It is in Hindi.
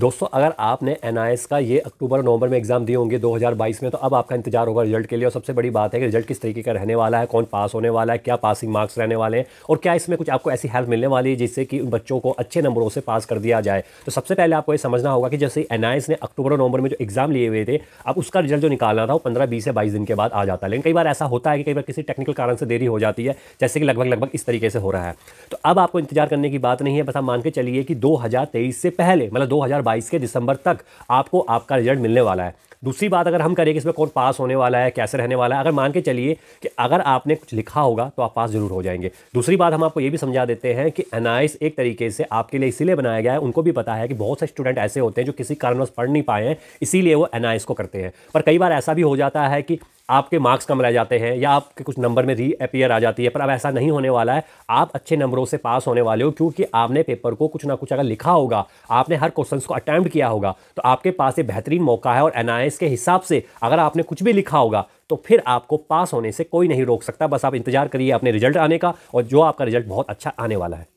दोस्तों अगर आपने एन का ये अक्टूबर नवंबर में एग्ज़ाम दिए होंगे 2022 में तो अब आपका इंतजार होगा रिजल्ट के लिए और सबसे बड़ी बात है कि रिजल्ट किस तरीके का रहने वाला है कौन पास होने वाला है क्या पासिंग मार्क्स रहने वाले हैं और क्या इसमें कुछ आपको ऐसी हेल्प मिलने वाली है जिससे कि उन बच्चों को अच्छे नंबरों से पास कर दिया जाए तो सबसे पहले आपको ये समझना होगा कि जैसे एन ने अक्टूबर और नवंबर में जो एग्ज़ाम लिए हुए थे अब उसका रिजल्ट जो निकालना था वो पंद्रह बीस से बाईस दिन के बाद आ जाता है लेकिन कई बार ऐसा होता है कि कई बार किसी टेक्निकल कारण से देरी हो जाती है जैसे कि लगभग लगभग इस तरीके से हो रहा है तो अब आपको इंतजार करने की बात नहीं है बस आप मान के चलिए कि दो से पहले मतलब दो 2022 के दिसंबर तक आपको आपका रिजल्ट मिलने वाला है दूसरी बात अगर हम करें कि इसमें कौन पास होने वाला है कैसे रहने वाला है अगर मान के चलिए कि अगर आपने कुछ लिखा होगा तो आप पास जरूर हो जाएंगे दूसरी बात हम आपको ये भी समझा देते हैं कि एन एक तरीके से आपके लिए इसीलिए बनाया गया है उनको भी पता है कि बहुत से स्टूडेंट ऐसे होते हैं जो किसी कारणवश पढ़ नहीं पाए हैं इसीलिए वो एन को करते हैं पर कई बार ऐसा भी हो जाता है कि आपके मार्क्स कम रह जाते हैं या आपके कुछ नंबर में री आ जाती है पर अब ऐसा नहीं होने वाला है आप अच्छे नंबरों से पास होने वाले हो क्योंकि आपने पेपर को कुछ ना कुछ अगर लिखा होगा आपने हर क्वेश्चन को अटैम्प्ट किया होगा तो आपके पास ये बेहतरीन मौका है और एन के हिसाब से अगर आपने कुछ भी लिखा होगा तो फिर आपको पास होने से कोई नहीं रोक सकता बस आप इंतजार करिए अपने रिजल्ट आने का और जो आपका रिजल्ट बहुत अच्छा आने वाला है